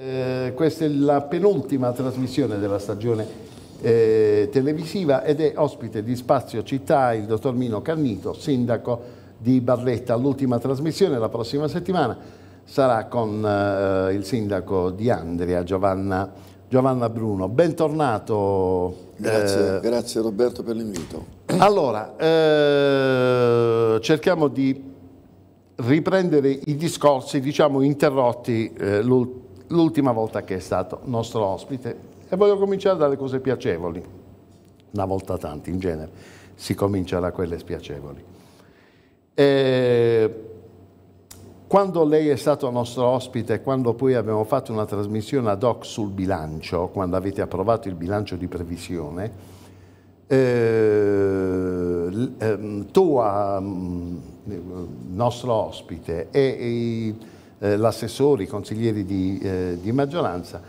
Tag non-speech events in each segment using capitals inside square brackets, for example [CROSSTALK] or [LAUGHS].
Eh, questa è la penultima trasmissione della stagione eh, televisiva ed è ospite di Spazio Città il dottor Mino Cannito, sindaco di Barletta. L'ultima trasmissione la prossima settimana sarà con eh, il sindaco di Andria, Giovanna, Giovanna Bruno. Bentornato. Grazie, eh, grazie Roberto per l'invito. Allora, eh, cerchiamo di riprendere i discorsi diciamo interrotti eh, l'ultimo l'ultima volta che è stato nostro ospite e voglio cominciare dalle cose piacevoli, una volta tanti in genere, si comincia da quelle spiacevoli. E quando lei è stato nostro ospite, quando poi abbiamo fatto una trasmissione ad hoc sul bilancio, quando avete approvato il bilancio di previsione, eh, ehm, tu, mm, eh, nostro ospite, e, e eh, l'assessore, i consiglieri di, eh, di, maggioranza,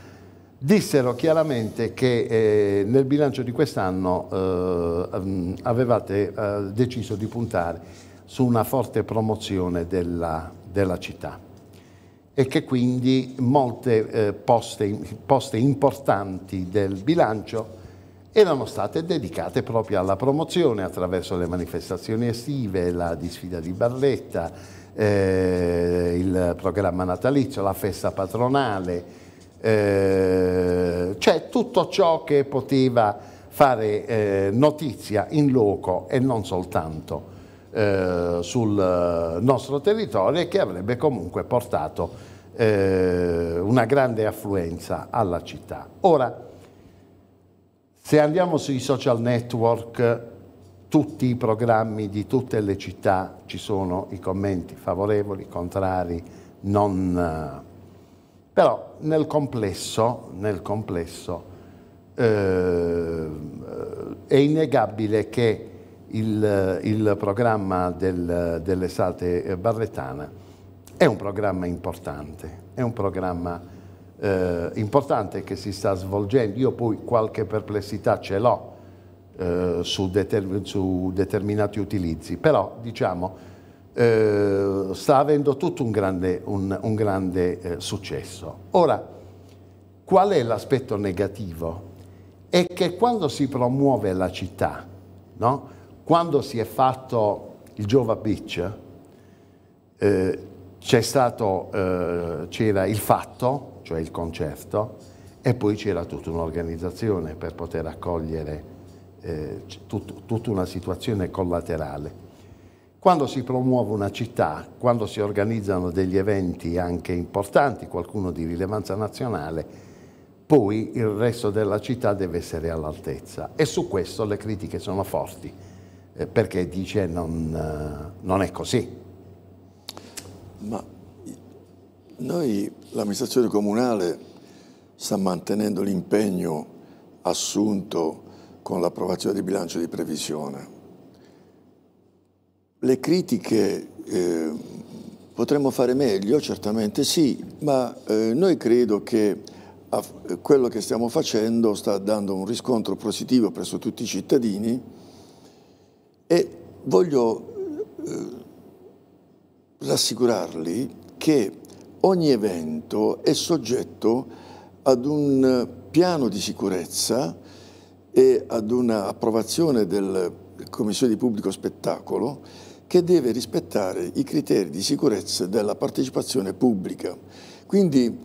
dissero chiaramente che eh, nel bilancio di quest'anno eh, mm, avevate eh, deciso di puntare su una forte promozione della, della città e che quindi molte eh, poste, poste importanti del bilancio erano state dedicate proprio alla promozione attraverso le manifestazioni estive, la disfida di Barletta, eh, il programma natalizio, la festa patronale, eh, cioè tutto ciò che poteva fare eh, notizia in loco e non soltanto eh, sul eh, nostro territorio e che avrebbe comunque portato eh, una grande affluenza alla città. Ora, se andiamo sui social network tutti i programmi di tutte le città ci sono i commenti favorevoli, contrari, non... Eh, però nel complesso, nel complesso eh, è innegabile che il, il programma del, dell'estate barretana è un programma importante, è un programma eh, importante che si sta svolgendo. Io poi qualche perplessità ce l'ho, eh, su, determin su, determinati utilizzi, però diciamo eh, sta avendo tutto un grande, un, un grande eh, successo. Ora, qual è l'aspetto negativo? È che quando si promuove la città, no? quando si è fatto il Jova Beach, eh, eh, c'era il fatto, cioè il concerto, e poi c'era tutta un'organizzazione per poter accogliere eh, tut, tutta una situazione collaterale. Quando si promuove una città, quando si organizzano degli eventi anche importanti, qualcuno di rilevanza nazionale, poi il resto della città deve essere all'altezza e su questo le critiche sono forti eh, perché dice non, eh, non è così. Ma noi, l'amministrazione comunale sta mantenendo l'impegno assunto con l'approvazione di bilancio di previsione. Le critiche eh, potremmo fare meglio, certamente sì, ma eh, noi credo che quello che stiamo facendo sta dando un riscontro positivo presso tutti i cittadini e voglio eh, rassicurarli che ogni evento è soggetto ad un piano di sicurezza e ad un'approvazione della Commissione di Pubblico Spettacolo che deve rispettare i criteri di sicurezza della partecipazione pubblica. Quindi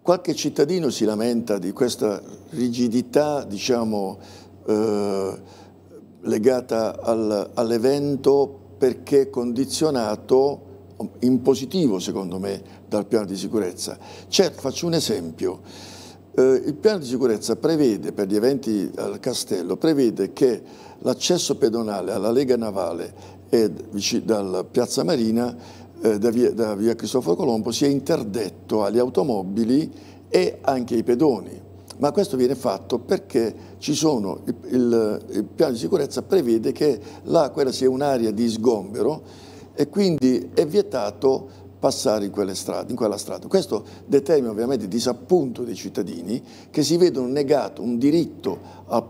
qualche cittadino si lamenta di questa rigidità, diciamo, eh, legata al, all'evento perché condizionato in positivo, secondo me, dal piano di sicurezza. Certo, faccio un esempio. Eh, il piano di sicurezza prevede, per gli eventi al castello, prevede che l'accesso pedonale alla Lega Navale e dalla Piazza Marina, eh, da, via, da via Cristoforo Colombo, sia interdetto agli automobili e anche ai pedoni. Ma questo viene fatto perché sono, il, il, il, piano di sicurezza prevede che là quella sia un'area di sgombero e quindi è vietato passare in, strade, in, quella strada. Questo determina ovviamente il disappunto dei cittadini che si vedono negato un diritto al,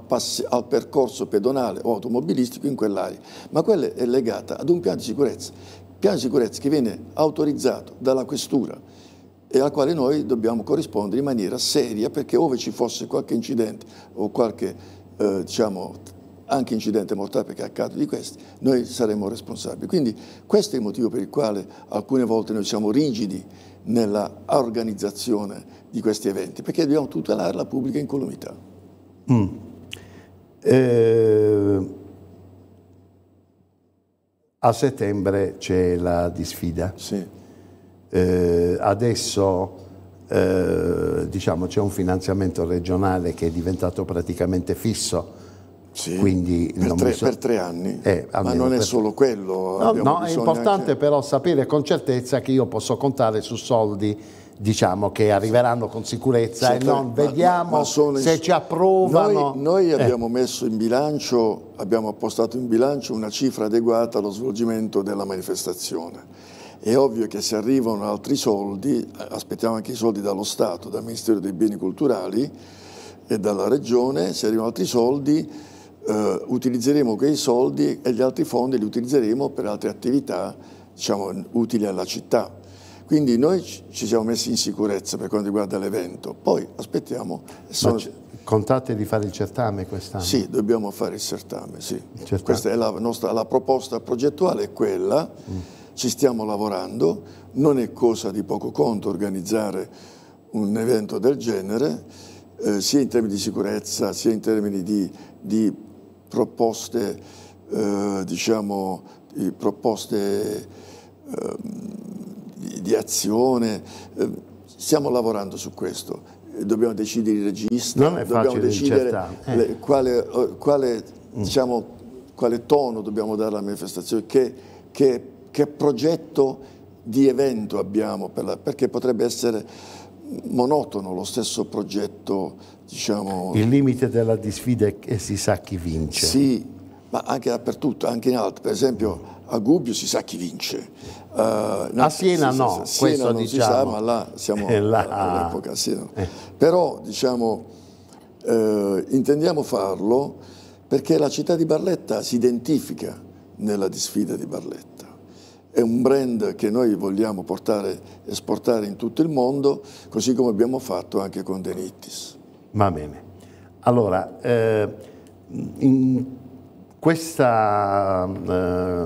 percorso pedonale o automobilistico in quell'area, ma quella è legata ad un piano di sicurezza, piano di sicurezza che viene autorizzato dalla questura e al quale noi dobbiamo corrispondere in maniera seria perché ove ci fosse qualche incidente o qualche eh, diciamo, anche incidente mortale, perché accade di questi, noi saremmo responsabili. Quindi questo è il motivo per il quale alcune volte noi siamo rigidi nella organizzazione di questi eventi, perché dobbiamo tutelare la pubblica incolumità. Mm. Eh, a settembre c'è la disfida. Sì. Eh, adesso... Eh, diciamo, c'è un finanziamento regionale che è diventato praticamente fisso sì, Quindi per, tre, bisog- per tre anni, eh, ma non è solo quello. No, no è importante anche... però sapere con certezza che io posso contare su soldi diciamo che arriveranno con sicurezza sì, e non ma, vediamo ma, ma se in... ci approvano. Noi, noi eh. abbiamo eh. messo in bilancio, abbiamo appostato in bilancio una cifra adeguata allo svolgimento della manifestazione. È ovvio che se arrivano altri soldi, eh, aspettiamo anche i soldi dallo Stato, dal Ministero dei Beni Culturali e dalla Regione, se arrivano altri soldi eh, utilizzeremo quei soldi e gli altri fondi li utilizzeremo per altre attività diciamo, utili alla città. Quindi noi ci siamo messi in sicurezza per quanto riguarda l'evento, poi aspettiamo. Sono... Contate di fare il certame quest'anno? Sì, dobbiamo fare il certame, sì. Il certame. Questa è la nostra la proposta progettuale, è quella, mm. ci stiamo lavorando, non è cosa di poco conto organizzare un evento del genere, eh, sia in termini di sicurezza, sia in termini di, di proposte, eh, diciamo, proposte eh, di, di, azione. Eh, stiamo lavorando su questo. Dobbiamo decidere il regista, dobbiamo decidere le, eh. quale, eh, quale, mm. diciamo, quale, tono dobbiamo dare alla manifestazione, che, che, che progetto di evento abbiamo, per la, perché potrebbe essere monotono lo stesso progetto, diciamo... Il limite della disfida è che si sa chi vince. Sì, ma anche dappertutto, anche in altri. Per esempio a Gubbio si sa chi vince. Uh, eh, no, a Siena si, no, si, Siena non diciamo. si sa, diciamo. ma là siamo [LAUGHS] all'epoca. Sì, no. eh. Però, diciamo, eh, intendiamo farlo perché la città di Barletta si identifica nella disfida di Barletta è un brand che noi vogliamo portare, esportare in tutto il mondo, così come abbiamo fatto anche con Denittis. Va bene. Allora, eh, in questa,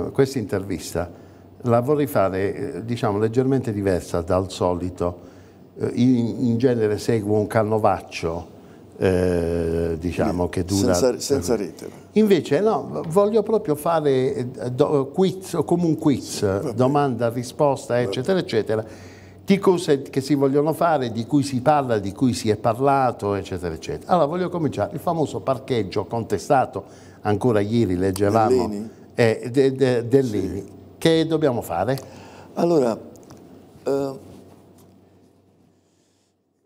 eh, questa, intervista la vorrei fare, eh, diciamo, leggermente diversa dal solito. Eh, in, in genere seguo un canovaccio, eh, diciamo, che dura... Senza, senza rete. Invece no, voglio proprio fare eh, do, quiz, come un quiz, domanda, risposta, eccetera, eccetera, di cose che si vogliono fare, di cui si parla, di cui si è parlato, eccetera, eccetera. Allora voglio cominciare, il famoso parcheggio contestato, ancora ieri leggevamo, Dell'Eni, eh, de, de, de sì. che dobbiamo fare? Allora, eh,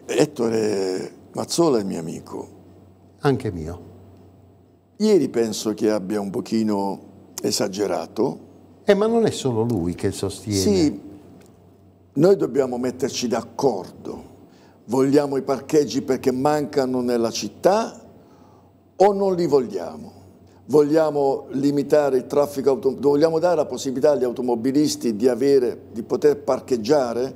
Ettore Mazzola è mio amico. Anche mio Ieri penso che abbia un pochino esagerato. Eh, ma non è solo lui che sostiene. Sì, noi dobbiamo metterci d'accordo. Vogliamo i parcheggi perché mancano nella città o non li vogliamo? Vogliamo limitare il traffico automobilistico? Vogliamo dare la possibilità agli automobilisti di, avere, di poter parcheggiare?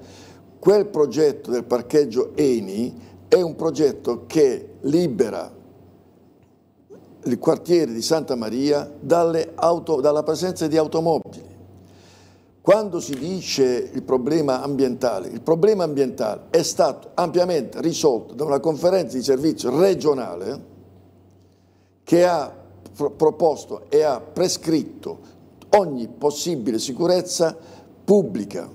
Quel progetto del parcheggio ENI è un progetto che libera il quartiere di Santa Maria auto, dalla presenza di automobili. Quando si dice il problema ambientale, il problema ambientale è stato ampiamente risolto da una conferenza di servizio regionale che ha proposto e ha prescritto ogni possibile sicurezza pubblica.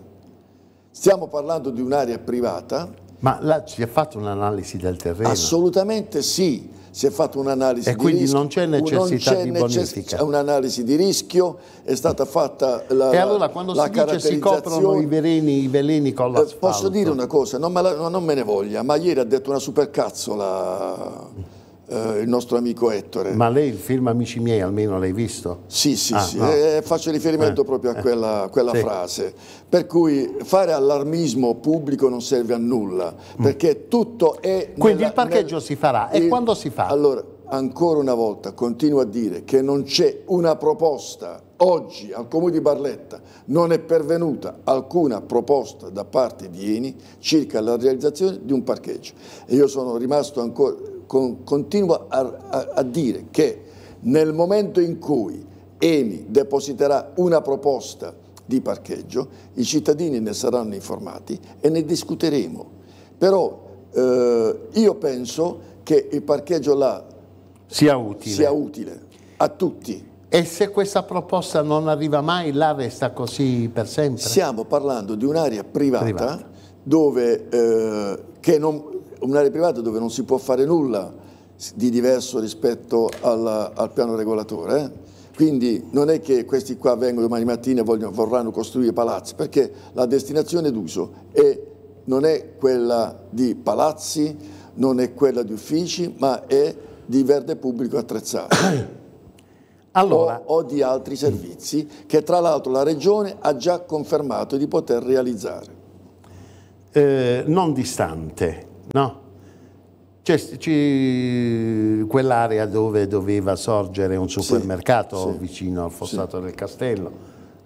Stiamo parlando di un'area privata. Ma là si è fatto un'analisi del terreno? Assolutamente sì si è fatto un'analisi di rischio. E quindi non c'è necessità non c'è di bonifica. C'è un'analisi di rischio, è stata fatta la E allora quando si dice si coprono i veleni, i veleni con la eh, posso dire una cosa, non me, la, non me ne voglia, ma ieri ha detto una supercazzola eh, il nostro amico Ettore. Ma lei il film Amici miei almeno l'hai visto? Sì, sì, ah, sì, no. eh, faccio riferimento eh. proprio a eh. quella, quella sì. frase. Per cui fare allarmismo pubblico non serve a nulla, mm. perché tutto è... Quindi nella, il parcheggio nel... si farà e il... quando si fa? Allora, ancora una volta continuo a dire che non c'è una proposta oggi al Comune di Barletta non è pervenuta alcuna proposta da parte di Eni circa la realizzazione di un parcheggio e io sono rimasto ancora con, continuo a, a, a dire che nel momento in cui ENI depositerà una proposta di parcheggio, i cittadini ne saranno informati e ne discuteremo. Però eh, io penso che il parcheggio là sia utile. sia utile. a tutti. E se questa proposta non arriva mai, là resta così per sempre? Stiamo parlando di un'area privata, privata. Dove, eh, che non, un'area privata dove non si può fare nulla di diverso rispetto al, al piano regolatore. Eh? Quindi non è che questi qua vengono domani mattina e vogliono, vorranno costruire palazzi, perché la destinazione d'uso non è quella di palazzi, non è quella di uffici, ma è di verde pubblico attrezzato. [COUGHS] Allora. O, o, di altri servizi che tra l'altro la Regione ha già confermato di poter realizzare. Eh, non distante, no? quell'area dove doveva sorgere un supermercato sì, vicino al fossato sì. del castello,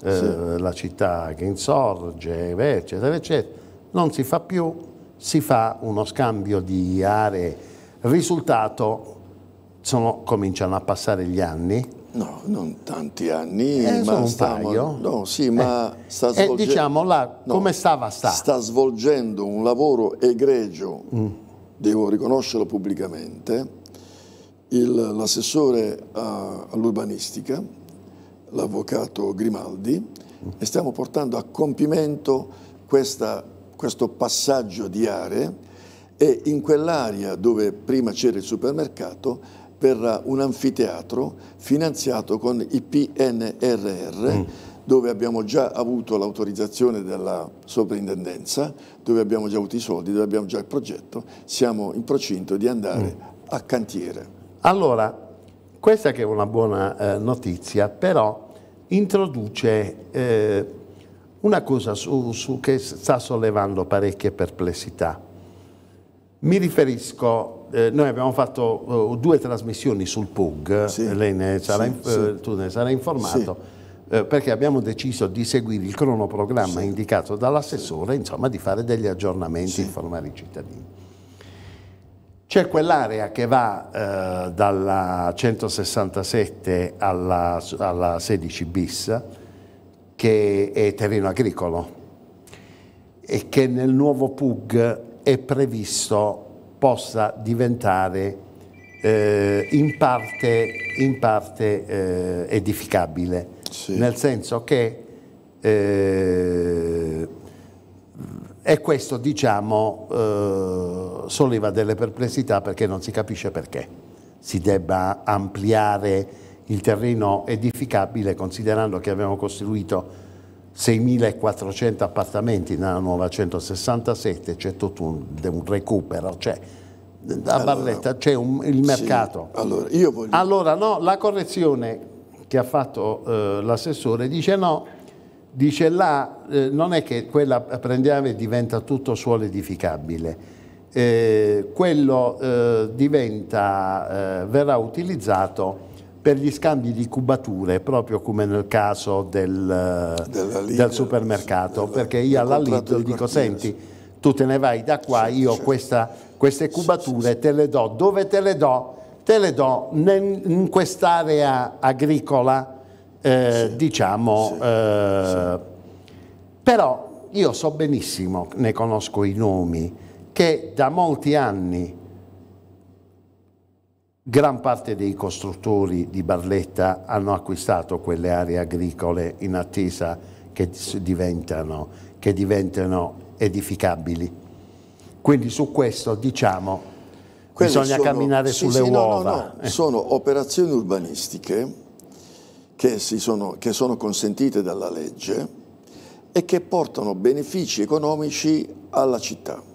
eh, sì. la città che insorge, eccetera, eccetera. Non si fa più, si fa uno scambio di aree. Risultato, sono, cominciano a passare gli anni, No, non tanti anni, eh, ma, stiamo, no, sì, ma eh, sta svolgendo, eh, diciamo là, no, come stava sta? sta svolgendo un lavoro egregio, mm. devo riconoscerlo pubblicamente, il, l'assessore uh, all'urbanistica, l'avvocato Grimaldi, mm. e stiamo portando a compimento questa, questo passaggio di aree e in quell'area dove prima c'era il supermercato per un anfiteatro finanziato con il PNRR mm. dove abbiamo già avuto l'autorizzazione della sovrintendenza, dove abbiamo già avuto i soldi, dove abbiamo già il progetto, siamo in procinto di andare mm. a cantiere. Allora, questa che è una buona eh, notizia, però introduce eh, una cosa su, su che sta sollevando parecchie perplessità mi riferisco, eh, noi abbiamo fatto eh, due trasmissioni sul PUG, sì. Eh, lei ne sarà, sì, sì. Eh, tu ne sarai informato, eh, perché abbiamo deciso di seguire il cronoprogramma indicato dall'assessore, insomma di fare degli aggiornamenti, e informare i cittadini. C'è quell'area che va eh, dalla 167 alla, alla, 16 bis, che è terreno agricolo e che nel nuovo PUG è previsto possa diventare eh, in parte, in parte eh, edificabile, sì. nel senso che eh, e questo diciamo eh, solleva delle perplessità perché non si capisce perché si debba ampliare il terreno edificabile considerando che abbiamo costruito 6.400 appartamenti nella nuova 167, c'è tutto un, un recupero, cioè la barletta, allora, c'è il mercato. Sì, allora, voglio... allora, no, la correzione che ha fatto eh, l'assessore dice no, dice là eh, non è che quella prendiamo e diventa tutto suolo edificabile, eh, quello eh, diventa, eh, verrà utilizzato per gli scambi di cubature, proprio come nel caso del, Lidl, del supermercato, della, perché io alla Lidl dico senti, tu te ne vai da qua, sì, io certo. questa, queste cubature sì, te le do, dove te le do? Te le do nel, in quest'area agricola, eh, sì, diciamo, eh, però io so benissimo, ne conosco i nomi, che da molti anni Gran parte dei costruttori di Barletta hanno acquistato quelle aree agricole in attesa che diventano, che diventano edificabili. Quindi su questo diciamo Quelle bisogna sono, camminare sì, sulle sì, uova. No, no, eh. no. Sono operazioni urbanistiche che sono, che sono consentite dalla legge e che portano benefici economici alla città.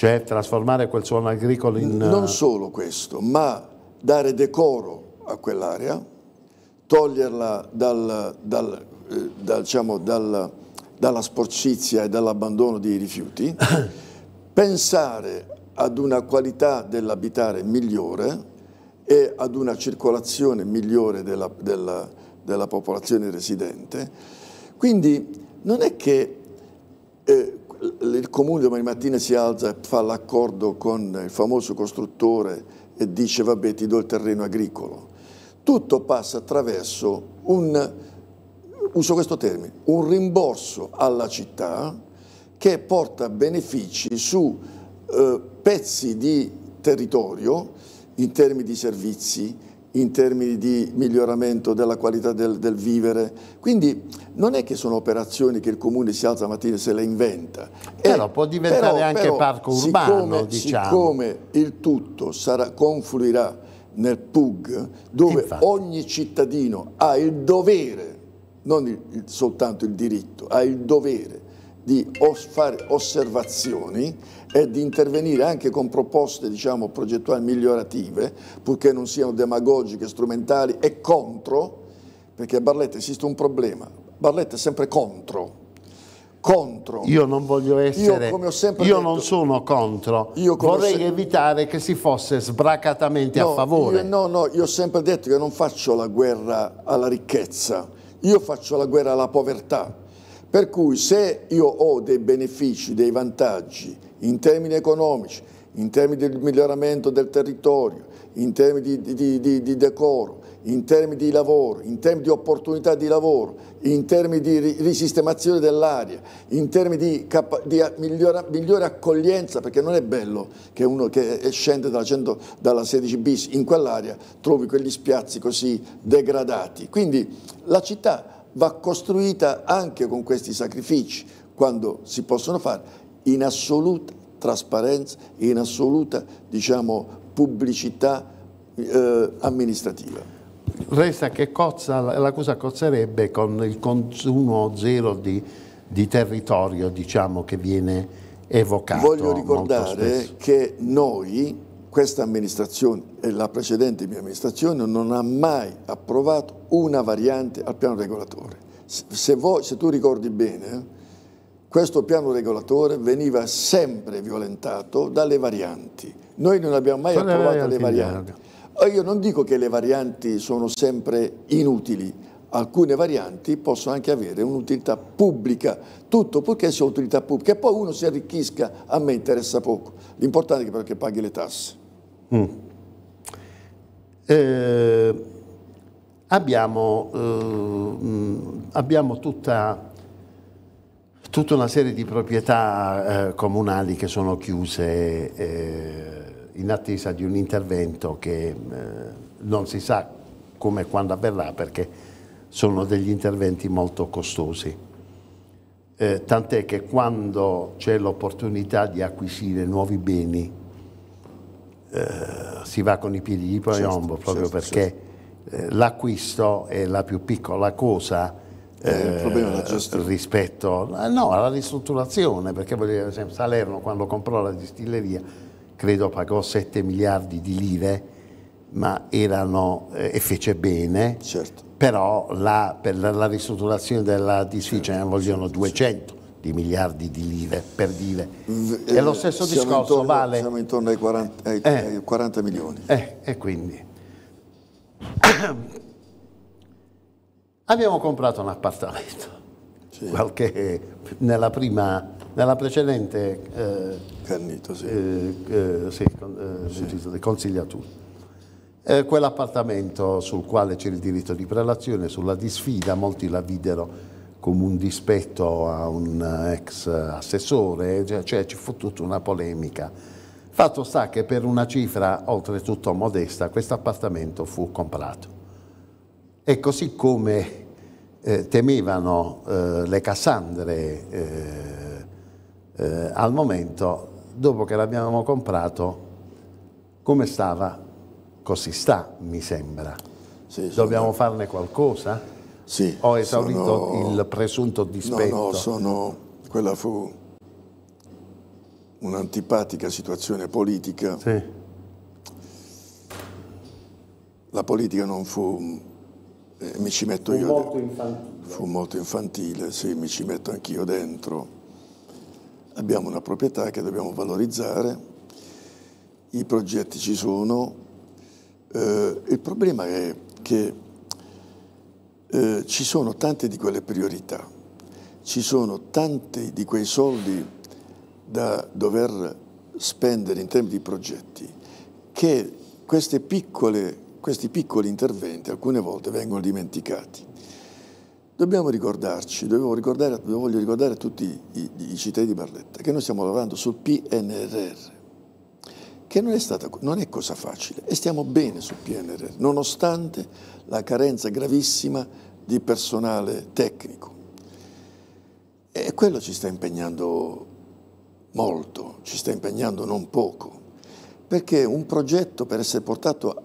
Cioè trasformare quel suono agricolo in... Non solo questo, ma dare decoro a quell'area, toglierla dal, dal, eh, dal, diciamo, dalla sporcizia e dall'abbandono dei rifiuti, [COUGHS] pensare ad una qualità dell'abitare migliore e ad una circolazione migliore della, della, della popolazione residente. Quindi non è che eh, il comune domani mattina si alza e fa l'accordo con il famoso costruttore e dice vabbè ti do il terreno agricolo. Tutto passa attraverso un, uso questo termine, un rimborso alla città che porta benefici su eh, pezzi di territorio in termini di servizi, in termini di miglioramento della qualità del, del, vivere. Quindi non è che sono operazioni che il comune si alza la mattina e se le inventa. Eh, però eh, può diventare però, anche però, parco urbano, siccome, diciamo. Siccome il tutto sarà, confluirà nel PUG, dove Infatti. ogni cittadino ha il dovere, non il, soltanto il diritto, ha il dovere di os fare osservazioni e di intervenire anche con proposte diciamo, progettuali migliorative, purché non siano demagogiche, strumentali e contro, perché a Barletta esiste un problema, Barletta è sempre contro. Contro. Io non voglio essere. Io, come ho sempre io detto, non sono contro. Vorrei se... evitare che si fosse sbracatamente no, a favore. Io, no, no, io ho sempre detto che non faccio la guerra alla ricchezza, io faccio la guerra alla povertà per cui se io ho dei benefici, dei vantaggi in termini economici, in termini di miglioramento del territorio, in termini di, di, di, di, decoro, in termini di lavoro, in termini di opportunità di lavoro, in termini di risistemazione dell'aria, in termini di, migliore, migliore, accoglienza, perché non è bello che uno che scende dalla, 100, dalla 16 bis in quell'area trovi quegli spiazzi così degradati. Quindi la città va costruita anche con questi sacrifici, quando si possono fare, in assoluta trasparenza e in assoluta diciamo, pubblicità eh, amministrativa. Resta che cozza, la cosa cozzerebbe con il consumo zero di, di territorio diciamo, che viene evocato. Voglio ricordare che noi questa amministrazione e la precedente mia amministrazione non ha mai approvato una variante al piano regolatore. Se, voi, se tu ricordi bene, eh, questo piano regolatore veniva sempre violentato dalle varianti. Noi non abbiamo mai Sono approvato le varianti. Eh, io non dico che le varianti sono sempre inutili, alcune varianti possono anche avere un'utilità pubblica, tutto purché sia un'utilità pubblica, e poi uno si arricchisca, a me interessa poco, l'importante è che paghi le tasse. Mm. Eh, abbiamo, eh, mm, abbiamo tutta, tutta, una serie di proprietà eh, comunali che sono chiuse eh, in attesa di un intervento che eh, non si sa come e quando avverrà perché sono degli interventi molto costosi. Eh, tant'è che quando c'è l'opportunità di acquisire nuovi beni eh, si va con i piedi di certo, piombo certo, proprio certo, perché certo. Eh, l'acquisto è la più piccola cosa eh, eh rispetto no, alla ristrutturazione, perché voglio dire, Salerno quando comprò la distilleria credo pagò 7 miliardi di lire, ma erano, eh, e fece bene, certo. però la, per la, la ristrutturazione della distilleria certo, ne vogliono certo, 200 di miliardi di lire per dire. E lo eh, stesso discorso intorno, vale... Siamo intorno ai 40, ai, eh, ai 40 milioni. Eh, e quindi? Abbiamo comprato un appartamento, sì. qualche, nella, prima, nella precedente... Eh, Carnito, sì. Eh, eh, sì, con, sì. consigliatura. Quell'appartamento sul quale c'era il diritto di prelazione, sulla disfida, molti la videro come un dispetto a un ex assessore, cioè, cioè, ci fu tutta una polemica. Fatto sta che per una cifra oltretutto modesta questo appartamento fu comprato. E così come eh, temevano eh, le Cassandre eh, eh al momento, dopo che l'abbiamo comprato, come stava? Così sta, mi sembra. Sì, Dobbiamo farne qualcosa? Sì, ho esaurito sono... il presunto dispetto. No, no, sono... quella fu un'antipatica situazione politica. Sì. La politica non fu, eh, mi ci metto fu io. Molto infantile. Fu molto infantile, sì, mi ci metto anch'io dentro. Abbiamo una proprietà che dobbiamo valorizzare, i progetti ci sono. Eh, il problema è che eh, ci sono tante di quelle priorità, ci sono tanti di quei soldi da dover spendere in termini di progetti che piccole, questi piccoli interventi alcune volte vengono dimenticati. Dobbiamo ricordarci, ricordare, voglio ricordare a tutti i, i, i, cittadini di Barletta che noi stiamo lavorando sul PNRR, che non è, stata, non è cosa facile e stiamo bene sul PNRR, nonostante la carenza gravissima di personale tecnico. E quello ci sta impegnando molto, ci sta impegnando non poco, perché un progetto per essere,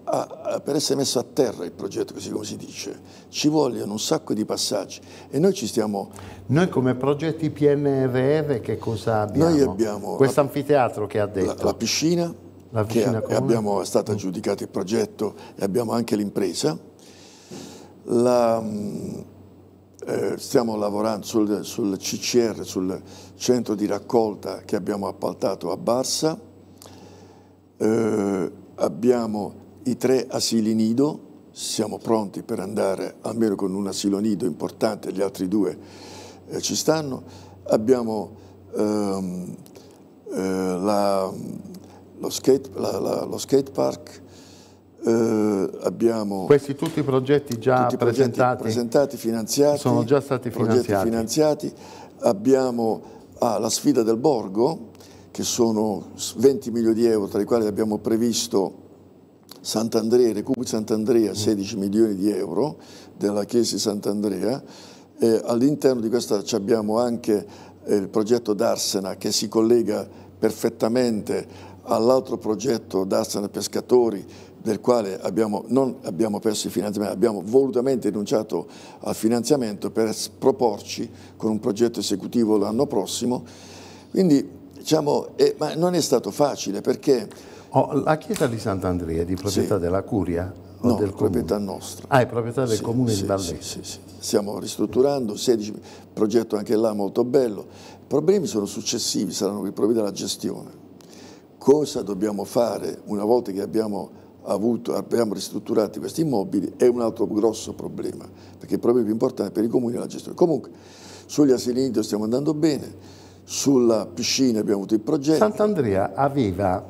a, per essere messo a terra il progetto, così come si dice, ci vogliono un sacco di passaggi e noi ci stiamo... Noi come progetti PNRR che cosa abbiamo? Noi abbiamo... Questo anfiteatro che ha detto? La, la piscina, la piscina che abbiamo, stato aggiudicato il progetto e abbiamo anche l'impresa, la, mm, eh, stiamo lavorando sul, sul, CCR, sul centro di raccolta che abbiamo appaltato a Barsa, eh, abbiamo i tre asili nido, siamo pronti per andare almeno con un asilo nido importante, gli altri due eh, ci stanno, abbiamo ehm, eh, la, lo, skate, la, lo skate park, eh, abbiamo Questi tutti i progetti già tutti presentati, presentati, finanziati, sono già stati finanziati. finanziati. Abbiamo ah, la sfida del borgo, che sono 20 milioni di euro, tra i quali abbiamo previsto Sant'Andrea, recupero Sant'Andrea, 16 mm. milioni di euro della Chiesa di Sant'Andrea. All'interno di questa abbiamo anche eh, il progetto d'Arsena che si collega perfettamente all'altro progetto d'Arsena Pescatori del quale abbiamo, non abbiamo perso il finanziamento, abbiamo volutamente rinunciato al finanziamento per proporci con un progetto esecutivo l'anno prossimo. Quindi, diciamo, eh, ma non è stato facile perché... Oh, la chiesa di Sant'Andrea è di proprietà sì. della Curia? O no, del proprietà nostra. Ah, è proprietà del sì, comune sì, di Valletti. Sì, sì, Stiamo ristrutturando, 16, progetto anche là molto bello. I problemi sono successivi, saranno i problemi della gestione. Cosa dobbiamo fare una volta che abbiamo avuto, abbiamo ristrutturato questi immobili è un altro grosso problema, perché il problema più importante per i comuni è la gestione. Comunque, sugli asili nido stiamo andando bene, sulla piscina abbiamo avuto il progetto. Sant'Andrea aveva,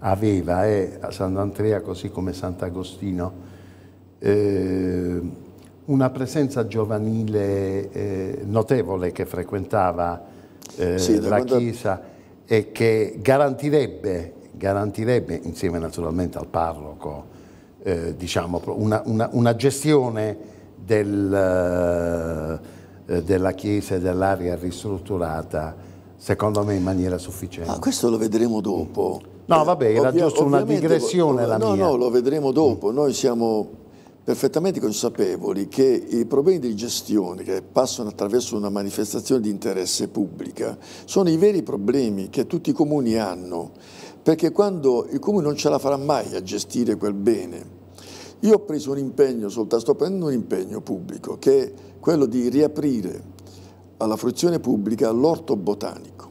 aveva eh, Sant'Andrea così come Sant'Agostino, eh, una presenza giovanile eh, notevole che frequentava eh, sì, la chiesa e che garantirebbe garantirebbe, insieme naturalmente al parroco, eh, diciamo, una, una, una, gestione del, eh, eh, della chiesa e dell'area ristrutturata, secondo me in maniera sufficiente. Ma ah, questo lo vedremo dopo. No, vabbè, era Ovvia, giusto una digressione la no, mia. No, no, lo vedremo dopo. Mm. Noi siamo perfettamente consapevoli che i problemi di gestione che passano attraverso una manifestazione di interesse pubblica sono i veri problemi che tutti i comuni hanno perché quando il comune non ce la farà mai a gestire quel bene, io ho preso un impegno, soltanto, sto prendendo un impegno pubblico, che è quello di riaprire alla fruizione pubblica l'orto botanico.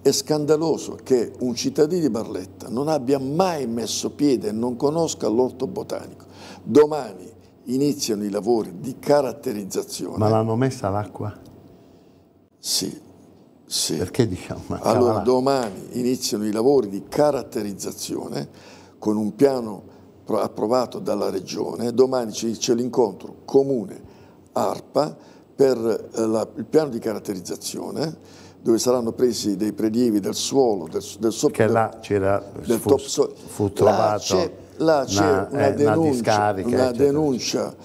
È scandaloso che un cittadino di Barletta non abbia mai messo piede e non conosca l'orto botanico. Domani iniziano i lavori di caratterizzazione. Ma l'hanno messa l'acqua? Sì, sì. Perché diciamo? Allora, domani iniziano i lavori di caratterizzazione con un piano approvato dalla Regione. Domani c'è l'incontro comune ARPA per eh, la, il piano di caratterizzazione dove saranno presi dei prelievi del suolo, del, del sopra. Che là c'era, fu, fu trovato là c'è, una, eh, una, eh, denuncia, una denuncia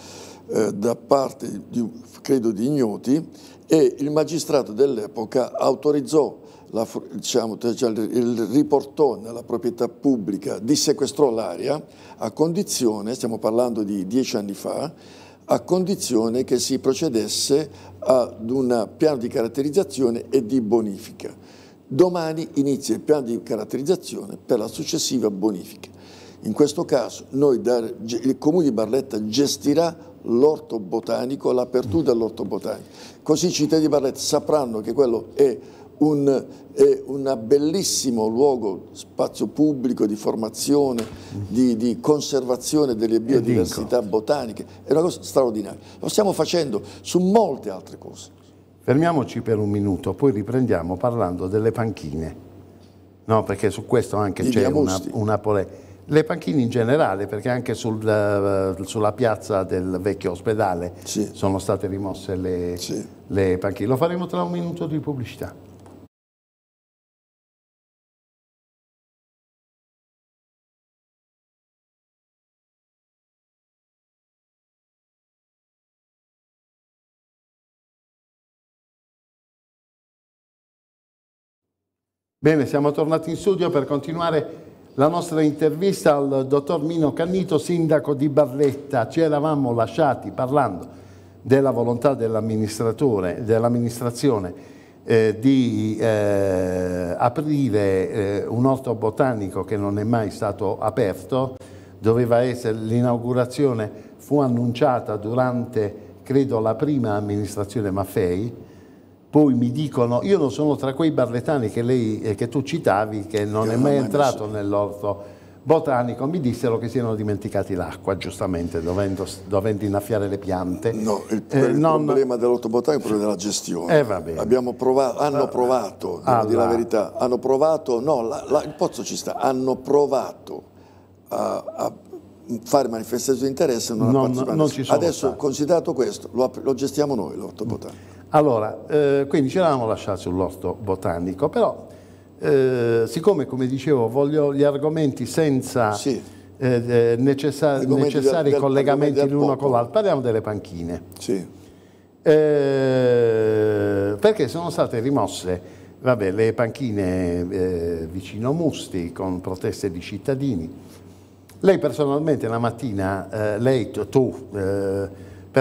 eh, da parte, di, credo, di ignoti e il magistrato dell'epoca autorizzò la, diciamo, cioè il riportò nella proprietà pubblica, dissequestrò l'area a condizione, stiamo parlando di dieci anni fa, a condizione che si procedesse ad un piano di caratterizzazione e di bonifica. Domani inizia il piano di caratterizzazione per la successiva bonifica. In questo caso noi, il Comune di Barletta gestirà l'orto botanico, l'apertura dell'orto botanico. Così i cittadini di Barletta sapranno che quello è un, è un bellissimo luogo, spazio pubblico di formazione, di, di conservazione delle biodiversità botaniche, è una cosa straordinaria. Lo stiamo facendo su molte altre cose. Fermiamoci per un minuto, poi riprendiamo parlando delle panchine, no, perché su questo anche c'è una, una polemica le panchine in generale, perché anche sul, eh, sulla piazza del vecchio ospedale sì. sono state rimosse le, sì. le panchine. Lo faremo tra un minuto di pubblicità. Bene, siamo tornati in studio per continuare la nostra intervista al dottor Mino Cannito, sindaco di Barletta. Ci eravamo lasciati parlando della volontà dell'amministratore, dell'amministrazione eh, di eh, aprire eh, un orto botanico che non è mai stato aperto, doveva essere l'inaugurazione fu annunciata durante credo la prima amministrazione Maffei poi mi dicono, io non sono tra quei barletani che, lei, eh, che tu citavi, che non io è non mai entrato messo. nell'orto botanico, mi dissero che si erano dimenticati l'acqua, giustamente, dovendo, dovendo innaffiare le piante. No, il, eh, il non... problema dell'orto botanico è quello della gestione. Eh, provato, hanno ah, provato, devo ah, dire la verità, hanno provato, no, la, la, il pozzo ci sta, hanno provato a, a fare manifestazioni di interesse non, non, non Adesso, stati. considerato questo, lo, lo gestiamo noi l'orto botanico. Allora, eh, quindi ci eravamo lasciati sull'orto botanico, però eh, siccome, come dicevo, voglio gli argomenti senza sì. eh, necessari, necessari del, collegamenti l'uno con l'altro, parliamo delle panchine. Sì. Eh, perché sono state rimosse vabbè, le panchine eh, vicino Musti con proteste di cittadini. Lei personalmente la mattina, eh, lei, tu,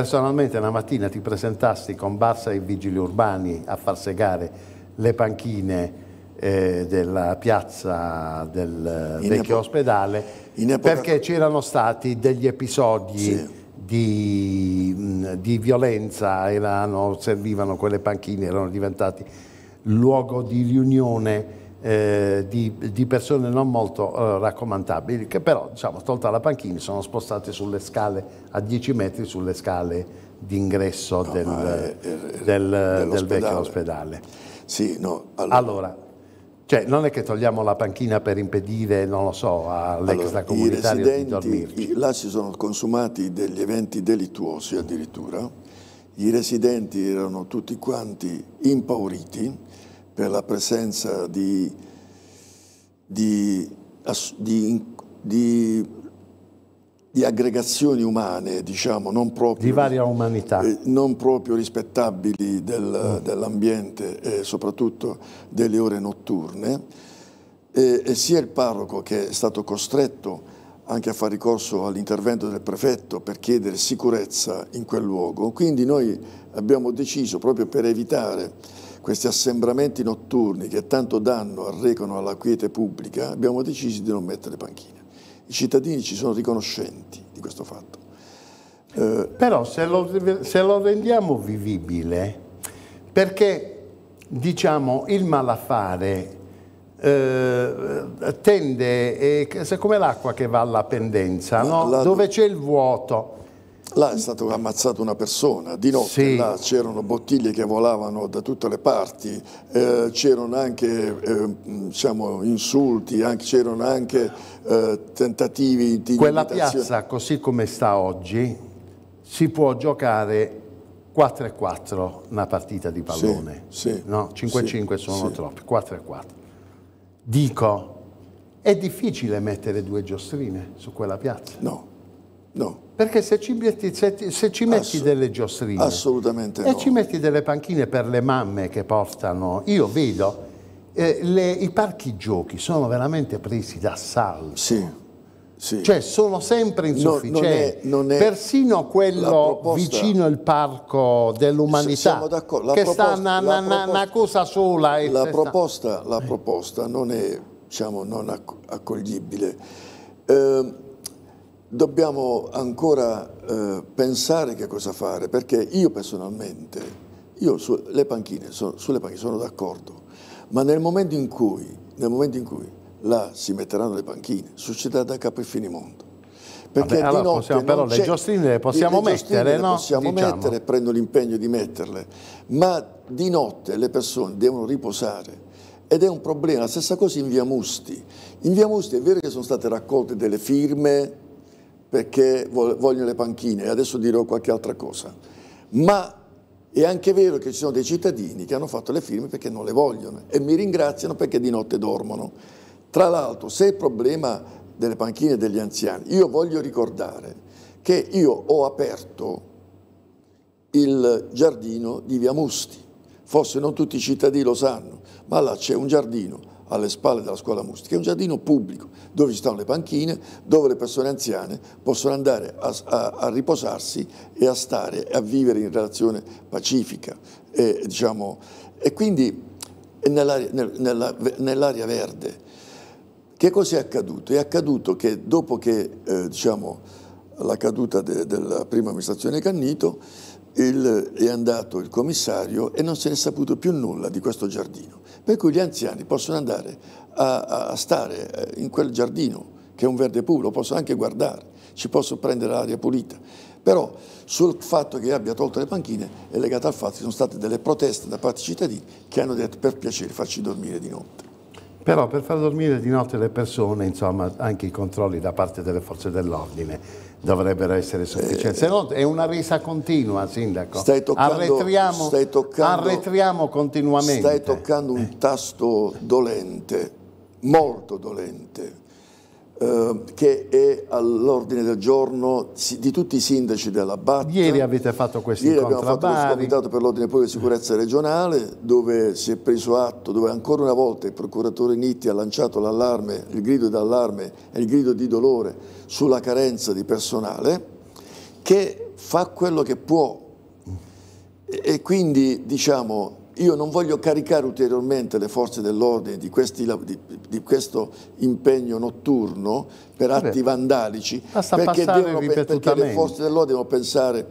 Personalmente una mattina ti presentassi con Barsa e i vigili urbani a far segare le panchine eh, della piazza del in eh, vecchio ospedale perché c'erano stati degli episodi sì. di, mm, di, violenza, erano, servivano quelle panchine, erano diventati luogo di riunione eh, di, di, persone non molto eh, raccomandabili, che però, diciamo, tolta la panchina, sono spostate sulle scale a 10 metri sulle scale d'ingresso no, del, è, è, del, del, vecchio ospedale. Sì, no, allora, allora cioè, non è che togliamo la panchina per impedire, non lo so, all'extracomunitario allora, di dormirci. I, là si sono consumati degli eventi delittuosi addirittura. I residenti erano tutti quanti impauriti per la presenza di, di, di, di aggregazioni umane, diciamo, non proprio, di varia umanità. Eh, non proprio rispettabili del, mm. dell'ambiente e soprattutto delle ore notturne, e, e sia il parroco che è stato costretto anche a fare ricorso all'intervento del prefetto per chiedere sicurezza in quel luogo. Quindi noi abbiamo deciso, proprio per evitare questi assembramenti notturni che tanto danno arrecano alla quiete pubblica, abbiamo deciso di non mettere panchine. I cittadini ci sono riconoscenti di questo fatto. Eh, Però se lo, se lo rendiamo vivibile, perché diciamo il malaffare eh, tende, eh, come l'acqua che va alla pendenza, no? la, la, dove c'è il vuoto. Là è stata ammazzata una persona, di notte sì. là c'erano bottiglie che volavano da tutte le parti, eh, c'erano anche eh, diciamo, insulti, c'erano anche eh, tentativi di... Quella piazza così come sta oggi si può giocare 4 e 4 una partita di pallone, sì, sì, no, 5 e 5 sono troppi, 4 e 4. Dico, è difficile mettere due giostrine su quella piazza? No. No. Perché se ci metti, se, se ci metti Ass delle giostrine assolutamente e no. ci metti delle panchine per le mamme che portano, io vedo, eh, le, i parchi giochi sono veramente presi d'assalto. Sì. Sì. Cioè sono sempre insufficienti, no, non è, non è persino quello proposta, vicino al parco dell'umanità che proposta, sta una, una, proposta, una, cosa sola. La proposta, la, proposta, non è diciamo, non accoglibile. Eh, dobbiamo ancora eh, pensare che cosa fare, perché io personalmente, io sulle panchine, so, sulle panchine sono d'accordo, ma nel momento in cui, nel momento in cui là si metteranno le panchine, succederà da capo e finimondo. Perché Vabbè, allora possiamo, però le giostine le possiamo le mettere, le possiamo diciamo. mettere, prendo l'impegno di metterle, ma di notte le persone devono riposare ed è un problema. La stessa cosa in via Musti. In via Musti è vero che sono state raccolte delle firme perché vogliono le panchine e adesso dirò qualche altra cosa, ma è anche vero che ci sono dei cittadini che hanno fatto le firme perché non le vogliono e mi ringraziano perché di notte dormono. Tra l'altro, se il problema delle panchine degli anziani, io voglio ricordare che io ho aperto il giardino di Via Musti, forse non tutti i cittadini lo sanno, ma là c'è un giardino alle spalle della scuola musica, è un giardino pubblico dove ci stanno le panchine, dove le persone anziane possono andare a, a, a riposarsi e a stare, a vivere in relazione pacifica. E, diciamo, e quindi nell'area nella, nell verde. Che cosa è accaduto? È accaduto che dopo che eh, diciamo, la caduta de, della prima amministrazione Cannito, il, è andato il commissario e non se ne è saputo più nulla di questo giardino. Per cui gli anziani possono andare a, a stare eh, in quel giardino, che è un verde puro, lo possono anche guardare, ci possono prendere l'aria pulita. Però sul fatto che abbia tolto le panchine è legato al fatto che sono state delle proteste da parte dei cittadini che hanno detto per piacere farci dormire di notte. Però per far dormire di notte le persone, insomma, anche i controlli da parte delle forze dell'ordine dovrebbero essere sufficienti, eh, se no è una resa continua, Sindaco. Stai toccando, arretriamo, stai toccando, arretriamo continuamente. Stai toccando un tasto dolente, molto dolente eh, che è all'ordine del giorno di tutti i sindaci della BAT. Ieri avete fatto questo Ieri abbiamo fatto Bari. comitato per l'ordine pubblico e sicurezza regionale dove si è preso atto, dove ancora una volta il procuratore Nitti ha lanciato l'allarme, il grido d'allarme e il grido di dolore sulla carenza di personale che fa quello che può e quindi diciamo io non voglio caricare ulteriormente le forze dell'ordine di, di, di, questo impegno notturno per Vabbè, atti vandalici, perché, devono, perché le forze dell'ordine devono pensare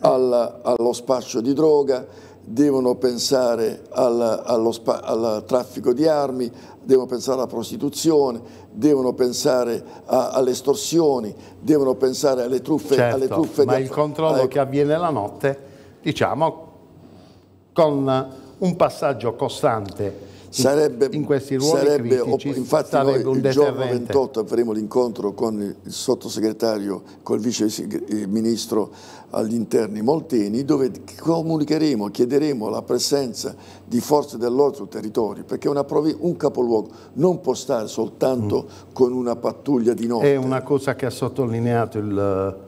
alla, allo spaccio di droga, devono pensare al, allo, al, traffico di armi, devono pensare alla prostituzione, devono pensare a, alle estorsioni, devono pensare alle truffe, certo, alle truffe ma di, il controllo alle... Ecco. che avviene la notte, diciamo, con un passaggio costante sarebbe, in questi ruoli sarebbe, critici, infatti sarebbe noi, un deterrente. Il 28 avremo l'incontro con il sottosegretario, col vice ministro agli interni Molteni, dove comunicheremo, chiederemo la presenza di forze dell'ordine sul territorio, perché un capoluogo non può stare soltanto mm. con una pattuglia di notte. È una cosa che ha sottolineato il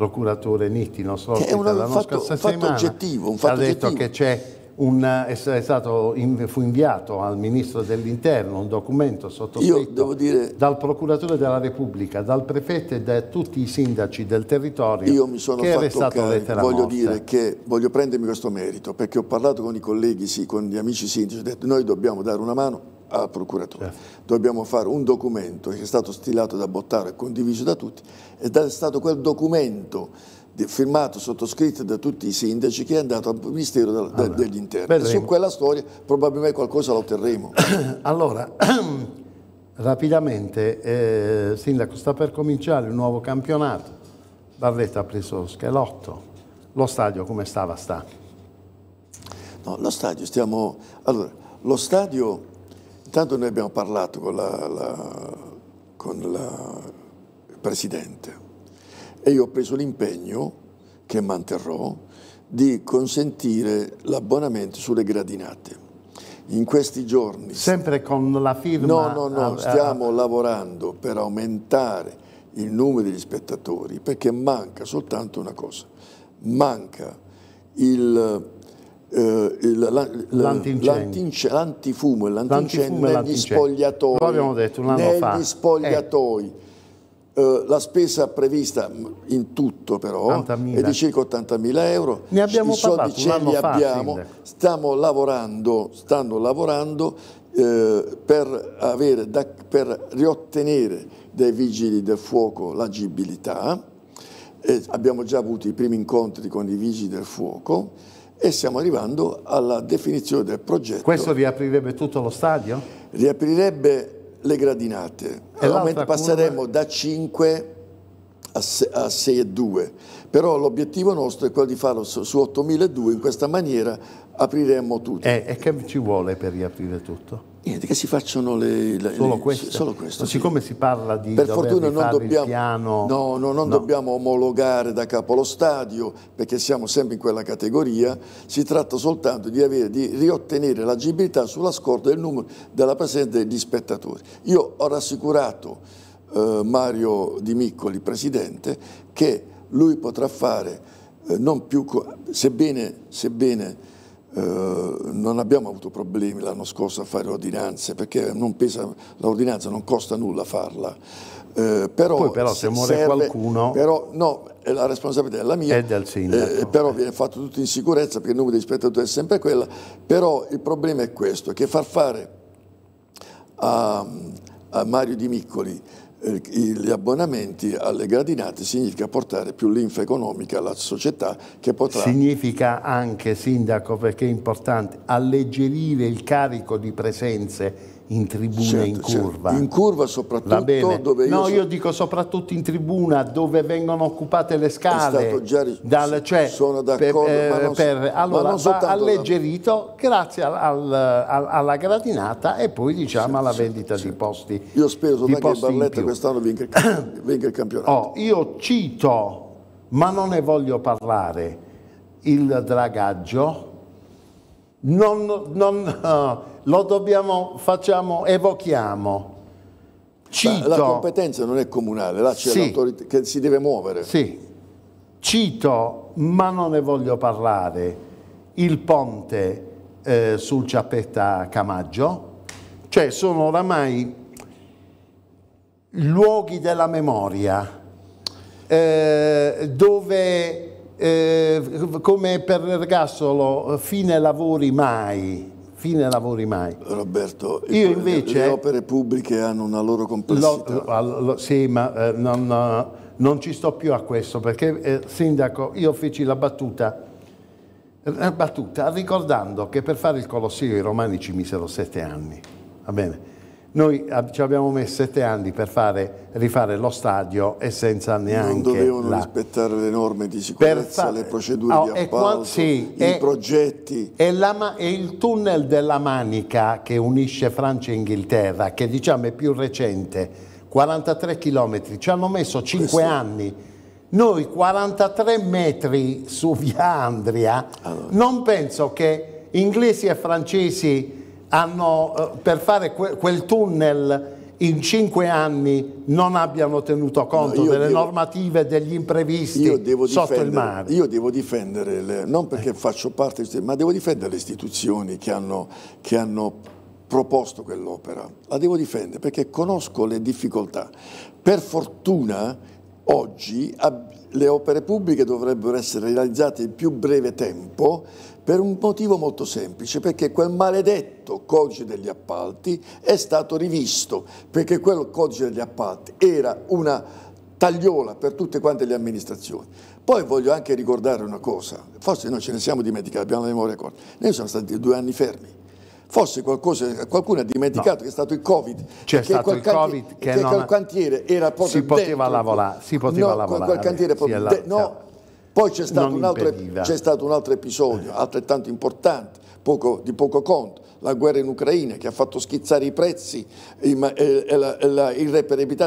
procuratore Nitti, nostro ospite, un, la nostra fatto, settimana, oggettivo, ha detto oggettivo. che c'è un, stato fu inviato al ministro dell'interno un documento sottoscritto dire, dal procuratore della Repubblica, dal prefetto e da tutti i sindaci del territorio io mi sono che era stato lettera voglio morte. dire che voglio prendermi questo merito perché ho parlato con i colleghi, sì, con gli amici sindaci, ho detto noi dobbiamo dare una mano al procuratore. Certo. Dobbiamo fare un documento che è stato stilato da Bottaro e condiviso da tutti ed è stato quel documento firmato, sottoscritto da tutti i sindaci che è andato al Ministero da, allora, degli Interni. Su quella storia probabilmente qualcosa lo otterremo. [COUGHS] allora, [COUGHS] rapidamente, eh, Sindaco, sta per cominciare un nuovo campionato. Barletta ha preso lo Schelotto. Lo stadio come stava? Sta? No, lo stadio stiamo... Allora, lo stadio Intanto noi abbiamo parlato con la, la, con la Presidente e io ho preso l'impegno che manterrò di consentire l'abbonamento sulle gradinate. In questi giorni... Sempre con la firma? No, no, no, stiamo a... lavorando per aumentare il numero degli spettatori perché manca soltanto una cosa, manca il eh, l'antifumo e l'antincendio negli spogliatoi. Lo abbiamo detto un anno negli fa. Eh. spogliatoi. Eh. la spesa prevista in tutto però è di circa 80.000 euro. Ne abbiamo I soldi ce li abbiamo, Sindaco. stiamo lavorando, stanno lavorando eh, per, avere, da, per riottenere dai vigili del fuoco l'agibilità. Eh, abbiamo già avuto i primi incontri con i vigili del fuoco e stiamo arrivando alla definizione del progetto. Questo riaprirebbe tutto lo stadio? Riaprirebbe le gradinate, aumenta, passeremo curva... da 5 a 6,2, però l'obiettivo nostro è quello di farlo su 8.200, in questa maniera apriremo tutto. E, e che ci vuole per riaprire tutto? Niente, che si facciano le... le solo questo? Solo questo sì. Siccome si parla di... Per fortuna non, dobbiamo, piano, no, no, non no. dobbiamo omologare da capo lo stadio, perché siamo sempre in quella categoria, si tratta soltanto di, avere, di riottenere l'agibilità sulla scorta del numero della presenza degli spettatori. Io ho rassicurato eh, Mario Di Miccoli, presidente, che lui potrà fare, eh, non più, sebbene, sebbene eh, non abbiamo avuto problemi l'anno scorso a fare ordinanze perché l'ordinanza non costa nulla farla. Uh, però, Poi però se, se muore serve, qualcuno però, no, la responsabilità è la mia è del sindaco eh, però viene fatto tutto in sicurezza perché il numero di spettatori è sempre quello però il problema è questo che far fare a, a Mario Di Miccoli eh, gli abbonamenti alle gradinate significa portare più linfa economica alla società che potrà... Significa anche, Sindaco, perché è importante, alleggerire il carico di presenze in tribuna, certo, in curva. Certo. In curva soprattutto dove io... No, so... io dico soprattutto in tribuna dove vengono occupate le scale. Già... Dal, cioè, sono d'accordo, eh, per, per, allora, va alleggerito grazie al, al, al, alla gradinata e poi diciamo certo, alla vendita di posti Io spero che Barletta quest'anno venga, [COUGHS] vinca il campionato. Oh, io cito, ma non ne voglio parlare, il dragaggio non, non, lo dobbiamo, facciamo, evochiamo. Cito, la, competenza non è comunale, là c'è sì, l'autorità che si deve muovere. Sì, cito, ma non ne voglio parlare, il ponte eh, sul Ciappetta Camaggio, cioè sono oramai luoghi della memoria eh, dove eh, come per l'ergassolo fine lavori mai fine lavori mai. Roberto, Io poi, invece, le, opere pubbliche hanno una loro complessità. Lo, lo, sì, ma eh, non, eh, non, ci sto più a questo perché, eh, Sindaco, io feci la battuta, la battuta ricordando che per fare il Colosseo i romani ci misero sette anni. Va bene? Noi ci abbiamo messo sette anni per fare, rifare lo stadio e senza neanche... Non dovevano la... rispettare le norme di sicurezza, fa... le procedure oh, di appalto, sì, i e... progetti. E, il tunnel della Manica che unisce Francia e Inghilterra, che diciamo è più recente, 43 km, ci hanno messo 5 Questo... anni. Noi 43 metri su via Andria, allora. non penso che inglesi e francesi hanno, eh, per fare quel tunnel in cinque anni non abbiano tenuto conto no, delle devo, normative degli imprevisti sotto il mare. Io devo difendere, le, non perché faccio parte, ma devo difendere le istituzioni che hanno, che hanno proposto quell'opera. La devo difendere perché conosco le difficoltà. Per fortuna oggi le opere pubbliche dovrebbero essere realizzate in più breve tempo per un motivo molto semplice, perché quel maledetto codice degli appalti è stato rivisto, perché quel codice degli appalti era una tagliola per tutte quante le amministrazioni. Poi voglio anche ricordare una cosa, forse noi ce ne siamo dimenticati, abbiamo la memoria corta, noi siamo stati due anni fermi. Forse qualcosa, qualcuno ha dimenticato no. che è stato il Covid. C'è stato il Covid che, che non... quel cantiere era proprio Si poteva dentro, lavorare, si poteva no, lavorare. Quel cantiere proprio... Sì, de- no, cioè, poi c'è stato, un altro, stato un altro episodio altrettanto importante, poco, di poco conto, la guerra in Ucraina che ha fatto schizzare i prezzi e la, la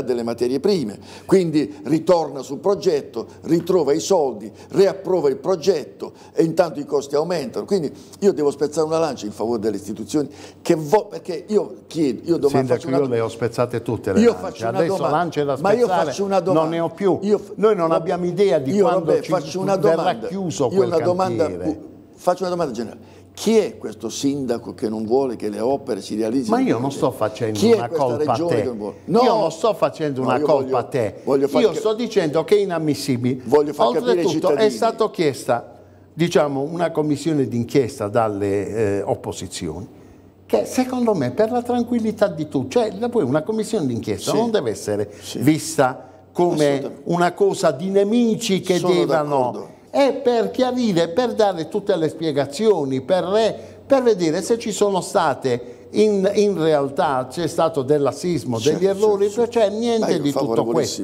delle materie prime, quindi ritorna sul progetto, ritrova i soldi, riapprova il progetto e intanto i costi aumentano, quindi io devo spezzare una lancia in favore delle istituzioni che perché io chiedo, io domani Sindaco, io le ho spezzate tutte le lance, adesso domanda, lance da spezzare, ma io faccio una domanda. non ne ho più, io, noi non abbiamo idea di io, quando vabbè, ci faccio una domanda, verrà chiuso quel io una cantiere. Domanda, faccio una domanda generale. Chi è questo sindaco che non vuole che le opere si realizzino? Ma io non sto facendo Chi una colpa a te. no, io non sto facendo no, colpa voglio, a te. Io sto dicendo che è inammissibile. Oltretutto è stata chiesta diciamo, una commissione d'inchiesta dalle eh, opposizioni che secondo me per la tranquillità di tutti, cioè poi una commissione d'inchiesta sì. non deve essere sì. vista come una cosa di nemici che Sono devono è per chiarire, per dare tutte le spiegazioni, per, re, per vedere se ci sono state in, in, realtà c'è stato del lassismo, degli certo, errori, certo. c'è niente di tutto questo.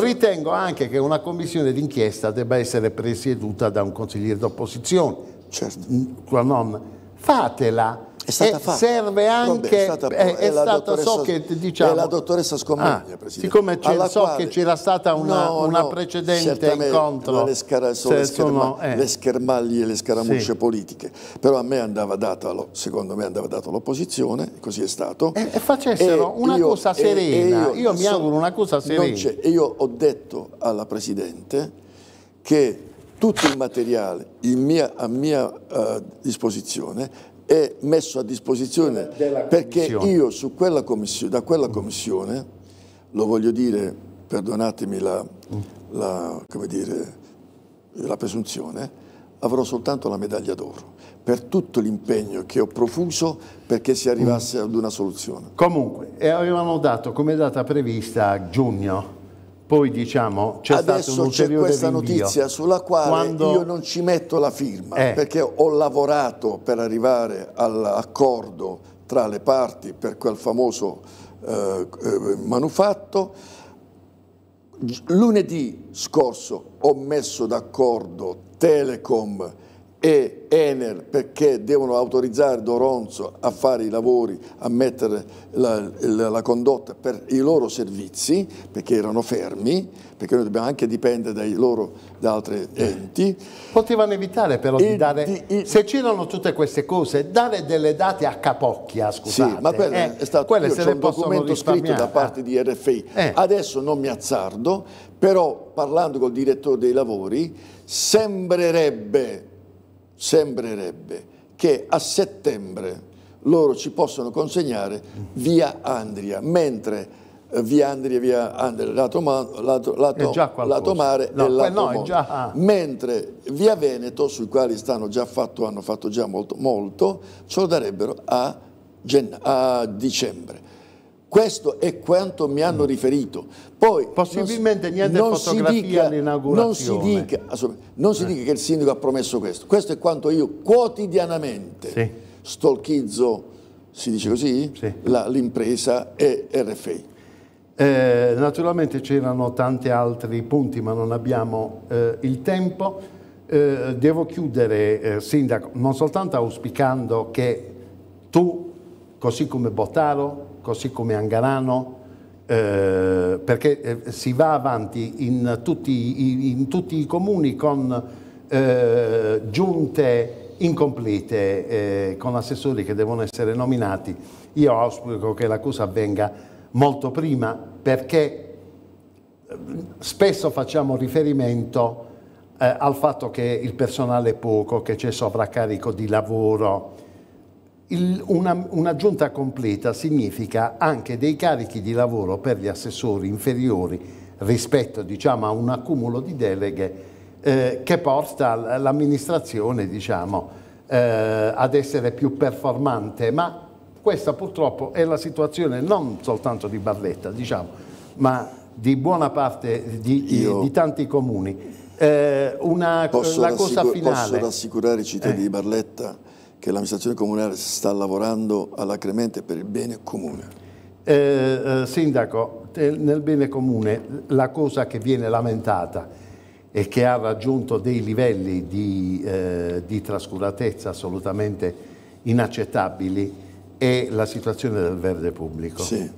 Ritengo anche che una commissione d'inchiesta debba essere presieduta da un consigliere d'opposizione. Certo. Mm, non, fatela è stata e fatta. Serve anche. Vabbè, è, è, è stata Socket, diciamo. È la diciamo- dottoressa Scommaglia, ah, Presidente. Siccome so quale, che c'era stata una, no, una no, precedente incontro. Le, scara, le, scherma, eh. le, schermaglie, le scaramucce sì. politiche. Però a me andava data, secondo me andava data l'opposizione, così è stato. E, e facessero una cosa serena. io, io mi auguro una cosa serena. E io ho detto alla Presidente che tutto il materiale mia, a mia uh, disposizione è messo a disposizione perché io quella da quella mm. commissione, lo voglio dire, perdonatemi la, mm. la, dire, la presunzione, avrò soltanto la medaglia d'oro per tutto l'impegno che ho profuso perché si arrivasse mm. ad una soluzione. Comunque, avevano dato come data prevista giugno poi diciamo c'è Adesso stato un c'è questa rinvio. notizia sulla quale Quando... io non ci metto la firma eh. perché ho lavorato per arrivare all'accordo tra le parti per quel famoso eh, eh manufatto. Lunedì scorso ho messo d'accordo Telecom e Enel perché devono autorizzare Doronzo a fare i lavori, a mettere la, la, la, condotta per i loro servizi, perché erano fermi, perché noi dobbiamo anche dipendere dai loro, da altri enti. Potevano evitare però e, di dare, di, se c'erano tutte queste cose, dare delle date a capocchia, scusate. Sì, ma quello eh, è stato io, se un documento scritto da parte di RFI. Eh. Adesso non mi azzardo, però parlando col direttore dei lavori, sembrerebbe sembrerebbe che a settembre loro ci possono consegnare via Andria, mentre eh, via Andria, via Andria, lato, lato, lato, lato mare no, e lato no, Già, ah. mentre via Veneto, sui quali fatto, hanno fatto già molto, molto, ce lo darebbero a, a dicembre. Questo è quanto mi hanno mm. riferito. Poi, Possibilmente non, niente non fotografia dica, all'inaugurazione. Non, si dica, non eh. si dica che il sindaco ha promesso questo. Questo è quanto io quotidianamente sì. stolchizzo, si dice così, sì. l'impresa e RFI. Eh, naturalmente c'erano tanti altri punti, ma non abbiamo eh, il tempo. Eh, devo chiudere, eh, Sindaco, non soltanto auspicando che tu, così come Bottaro, così come Angarano, eh, perché eh, si va avanti in tutti, in tutti i comuni con eh, giunte incomplete, eh, con assessori che devono essere nominati. Io auspico che la cosa avvenga molto prima perché eh, spesso facciamo riferimento eh, al fatto che il personale è poco, che c'è sovraccarico di lavoro, il, una, una, giunta completa significa anche dei carichi di lavoro per gli assessori inferiori rispetto diciamo, a un accumulo di deleghe eh, che porta l'amministrazione diciamo, eh, ad essere più performante, ma questa purtroppo è la situazione non soltanto di Barletta, diciamo, ma di buona parte di, Io... di tanti comuni. Eh, una, posso, rassicur finale... posso rassicurare i cittadini di eh. Barletta che l'amministrazione comunale sta lavorando alacremente per il bene comune. Eh, eh sindaco, nel bene comune la cosa che viene lamentata e che ha raggiunto dei livelli di, eh, di trascuratezza assolutamente inaccettabili è la situazione del verde pubblico. Sì.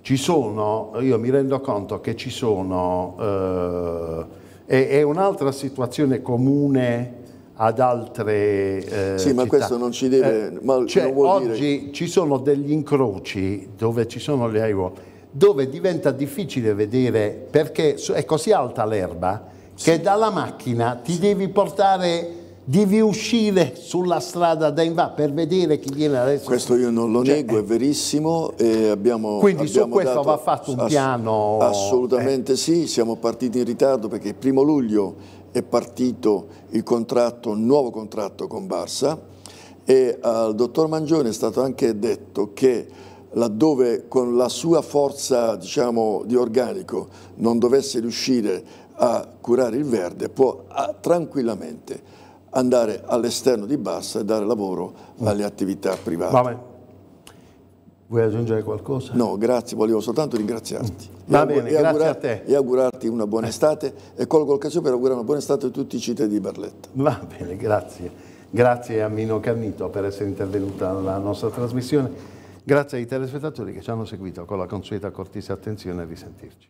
Ci sono, io mi rendo conto che ci sono, eh, è, è un'altra situazione comune ad altre eh, Sì, ma città. questo non ci deve... Eh, cioè, oggi dire... ci sono degli incroci dove ci sono le aiuole, dove diventa difficile vedere perché è così alta l'erba sì. che dalla macchina ti devi portare devi uscire sulla strada da in va per vedere chi viene adesso. Questo io non lo cioè, nego, è eh, verissimo. Eh, abbiamo, quindi abbiamo su questo dato, va fatto un ass piano. Assolutamente eh. sì, siamo partiti in ritardo perché il primo luglio è partito il contratto, un nuovo contratto con Barça e al dottor Mangione è stato anche detto che laddove con la sua forza diciamo, di organico non dovesse riuscire a curare il verde può ah, tranquillamente andare all'esterno di Barça e dare lavoro alle attività private. Vabbè. Vuoi aggiungere qualcosa? No, grazie, volevo soltanto ringraziarti. Mm. Va bene, grazie a te. E augurarti una buona estate e colgo l'occasione per augurare una buona estate a tutti i cittadini di Barletta. Va bene, grazie. Grazie a Mino Carnito per essere intervenuta alla nostra trasmissione. Grazie ai telespettatori che ci hanno seguito con la consueta cortese attenzione a risentirci.